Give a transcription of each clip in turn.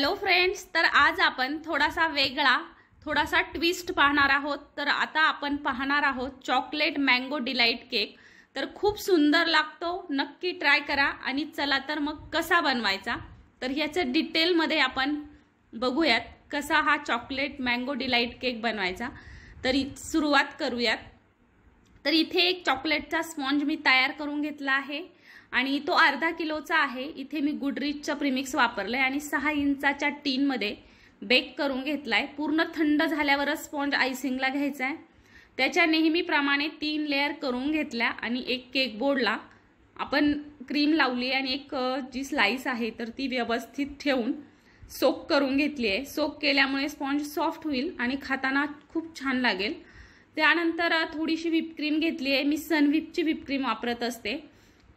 hello friends तर आज आपण थोडासा वेगळा थोडासा ट्विस्ट पाहणार आहोत तर आता आपण पाहणार आहोत चॉकलेट मँगो डिलाईट केक तर खूप सुंदर लागतो नक्की ट्राय करा आणि चला तर मग कसा बनवायचा तर ह्याच्या डिटेलमध्ये आपण बघूयात कसा हा चॉकलेट मँगो डिलाईट केक बनवायचा तर सुरुवात करूयात तर इथे एक चॉकलेटचा स्पॉन्ज मी तयार करून घेतला आहे आणि तो अर्धा किलोचा आहे इथे मी गुडरीचचा प्रिमिक्स वापरलं आहे आणि सहा इंचाच्या टीनमध्ये बेक करून घेतला आहे पूर्ण थंड झाल्यावरच स्पॉन्ज आयसिंगला घ्यायचा आहे त्याच्या नेहमीप्रमाणे तीन लेअर करून घेतल्या आणि एक केक बोर्डला आपण क्रीम लावली आणि एक जी स्लाईस आहे तर ती व्यवस्थित ठेवून सोक करून घेतली आहे सोक केल्यामुळे स्पॉन्ज सॉफ्ट होईल आणि खाताना खूप छान लागेल त्यानंतर थोडीशी व्हिपक्रीम घेतली आहे मी सन व्हिपची व्हिपक्रीम वापरत असते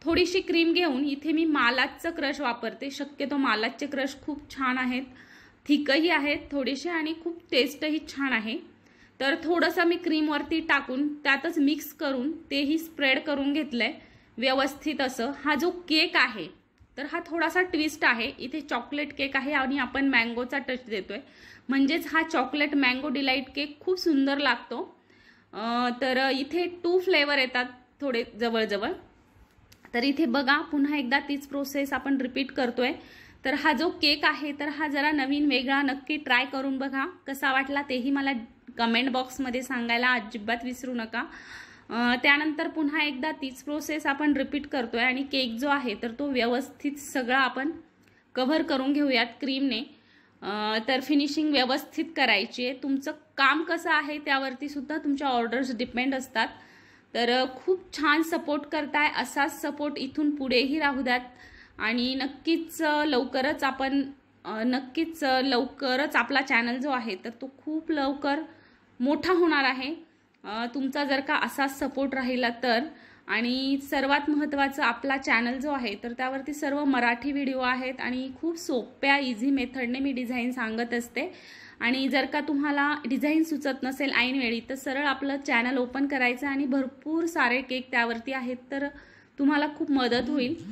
थोडीशी क्रीम घेऊन इथे मी मालाचं क्रश वापरते शक्यतो मालाचे क्रश खूप छान आहेत थिकही आहेत थोडेसे आणि खूप टेस्टही छान आहे तर थोडंसं मी क्रीमवरती टाकून त्यातच मिक्स करून तेही स्प्रेड करून घेतलं आहे व्यवस्थित असं हा जो केक आहे तर हा थोडासा ट्विस्ट आहे इथे चॉकलेट केक आहे आणि आपण मँगोचा टच देतोय म्हणजेच हा चॉकलेट मँगो डिलाईट केक खूप सुंदर लागतो तर इथे टू फ्लेवर येतात थोडे जवळजवळ तर इथे बघा पुन्हा एकदा तीच प्रोसेस आपण रिपीट करतोय तर हा जो केक आहे तर हा जरा नवीन वेगळा नक्की ट्राय करून बघा कसा वाटला तेही मला कमेंट बॉक्समध्ये सांगायला अजिबात विसरू नका त्यानंतर पुन्हा एकदा तीच प्रोसेस आपण रिपीट करतोय आणि केक जो आहे तर तो व्यवस्थित सगळा आपण कव्हर करून घेऊयात क्रीमने तर फिनिशिंग व्यवस्थित करायची आहे तुमचं काम कसं आहे त्यावरती सुद्धा तुमच्या ऑर्डर्स डिपेंड असतात तर खूप छान सपोर्ट करताय असाच सपोर्ट इथून पुढेही राहू द्यात आणि नक्कीच लवकरच आपण नक्कीच लवकरच आपला चॅनल जो आहे तर तो खूप लवकर मोठा होणार आहे तुमचा जर का असाच सपोर्ट राहिला तर आणि सर्वात महत्त्वाचं आपला चॅनल जो आहे तर त्यावरती सर्व मराठी व्हिडिओ आहेत आणि खूप सोप्या इझी मेथडने मी डिझाईन सांगत असते आणि जर का तुम्हाला डिझाईन सुचत नसेल ऐनवेळी तर सरळ आपलं चॅनल ओपन करायचं आणि भरपूर सारे केक त्यावरती आहेत तर तुम्हाला खूप मदत होईल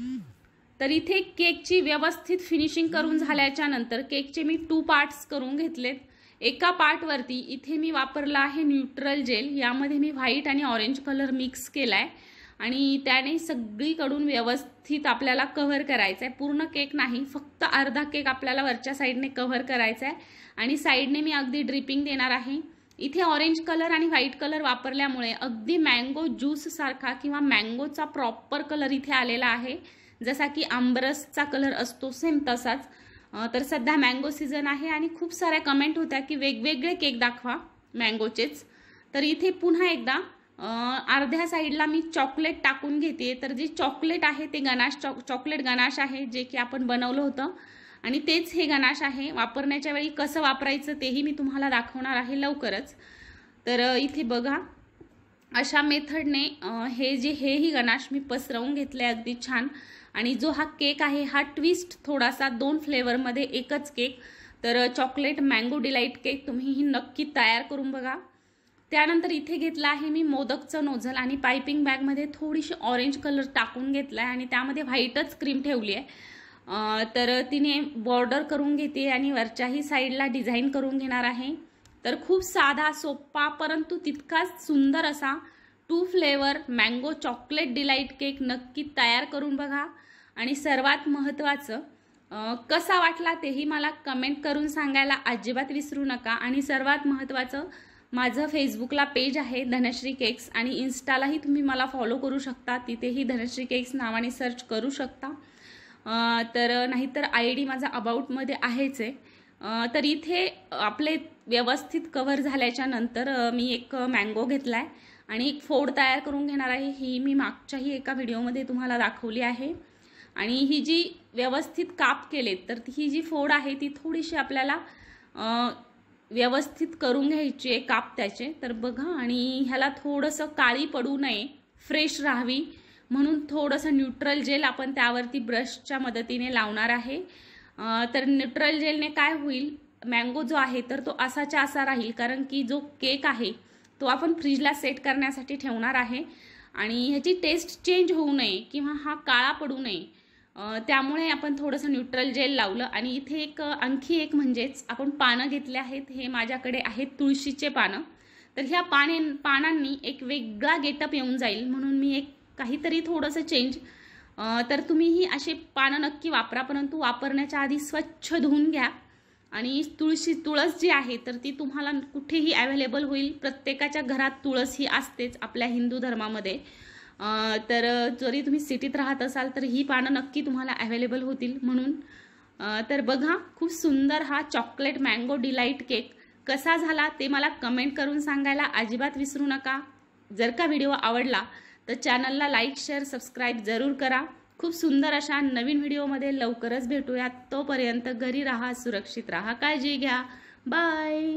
तर इथे केकची व्यवस्थित फिनिशिंग करून झाल्याच्या नंतर केकचे मी टू पार्ट्स करून घेतलेत एका पार्टवरती इथे मी वापरला आहे न्यूट्रल जेल यामध्ये मी व्हाईट आणि ऑरेंज कलर मिक्स केला आहे आणि त्याने सगळीकडून व्यवस्थित आपल्याला कव्हर करायचं आहे पूर्ण केक नाही फक्त अर्धा केक आपल्याला वरच्या साईडने कव्हर करायचा आहे आणि साईडने मी अगदी ड्रिपिंग देणार आहे इथे ऑरेंज कलर आणि व्हाईट कलर वापरल्यामुळे अगदी मँगो ज्यूससारखा किंवा मँगोचा प्रॉपर कलर इथे आलेला आहे जसा की आंबरसचा कलर असतो सेम तसाच तर सध्या मँगो सीझन आहे आणि खूप साऱ्या कमेंट होत्या की वेगवेगळे केक दाखवा मँगोचेच तर इथे पुन्हा एकदा अर्ध्या साईडला मी चॉकलेट टाकून घेते तर जे चॉकलेट आहे ते गणाश चॉक चॉकलेट गणाश आहे जे की आपण बनवलं होतं आणि तेच हे गणाश आहे वापरण्याच्या वेळी कसं वापरायचं तेही मी तुम्हाला दाखवणार आहे लवकरच तर इथे बघा अशा मेथडने हे जे हेही गणाश मी पसरवून घेतले अगदी छान आणि जो हा केक आहे हा ट्विस्ट थोडासा दोन फ्लेवरमध्ये एकच केक तर चॉकलेट मँगो डिलाईट केक तुम्ही ही नक्की तयार करून बघा त्यानंतर इथे घेतला आहे मी मोदकचं नोझल आणि पायपिंग बॅगमध्ये थोडीशी ऑरेंज कलर टाकून घेतला आहे आणि त्यामध्ये व्हाईटच क्रीम ठेवली आहे तर तिने बॉर्डर करून घेते आणि वरच्याही साईडला डिझाईन करून घेणार आहे तर खूप साधा सोप्पा परंतु तितकाच सुंदर असा two flavour mango chocolate delight cake नक्की तयार करून बघा आणि सर्वात महत्त्वाचं कसा वाटला तेही मला कमेंट करून सांगायला अजिबात विसरू नका आणि सर्वात महत्त्वाचं माझं फेसबुकला पेज आहे धनश्री केक्स आणि इन्स्टालाही तुम्ही मला फॉलो करू शकता तिथेही धनश्री केक्स नावाने सर्च करू शकता तर नाहीतर आय डी माझा अबाऊटमध्ये आहेच आहे तर इथे आपले व्यवस्थित कवर झाल्याच्या नंतर मी एक मँगो घेतला आहे आणि एक फोड तयार करून घेणार आहे ही मी मागच्याही एका व्हिडिओमध्ये तुम्हाला दाखवली आहे आणि ही जी व्यवस्थित काप केलेत तर ही जी फोड आहे ती थोडीशी आपल्याला व्यवस्थित करून घ्यायचे काप त्याचे तर बघा आणि ह्याला थोडंसं काळी पडू नये फ्रेश राहावी म्हणून थोडंसं न्यूट्रल जेल आपण त्यावरती ब्रशच्या मदतीने लावणार आहे तर न्यूट्रल जेलने काय होईल मँगो जो आहे तर तो असाच्या असा राहील कारण की जो केक आहे तो आपण फ्रीजला सेट करण्यासाठी ठेवणार आहे आणि ह्याची टेस्ट चेंज होऊ नये किंवा हा काळा पडू नये त्यामुळे आपण थोडंसं न्यूट्रल जेल लावलं आणि इथे एक आणखी एक म्हणजेच आपण पानं घेतले आहेत हे माझ्याकडे आहेत तुळशीचे पानं तर ह्या पाने पानांनी एक वेगळा गेटअप येऊन जाईल म्हणून मी एक काहीतरी थोडंसं चेंज तर तुम्ही ही असे पानं नक्की वापरा परंतु वापरण्याच्या आधी स्वच्छ धुवून घ्या आणि तुळशी तुळस जी आहे तर ती तुम्हाला कुठेही अवेलेबल होईल प्रत्येकाच्या घरात तुळस ही असतेच आपल्या हिंदू धर्मामध्ये तर जरी तुम्ही सिटीत राहत असाल तर ही पानं नक्की तुम्हाला अवेलेबल होतील म्हणून तर बघा खूप सुंदर हा चॉकलेट मँगो डिलाईट केक कसा झाला ते मला कमेंट करून सांगायला अजिबात विसरू नका जर का व्हिडिओ आवडला तर चॅनलला लाईक शेअर सबस्क्राईब जरूर करा खूप सुंदर अशा नवीन व्हिडिओमध्ये लवकरच भेटूयात तोपर्यंत घरी राहा सुरक्षित राहा काळजी घ्या बाय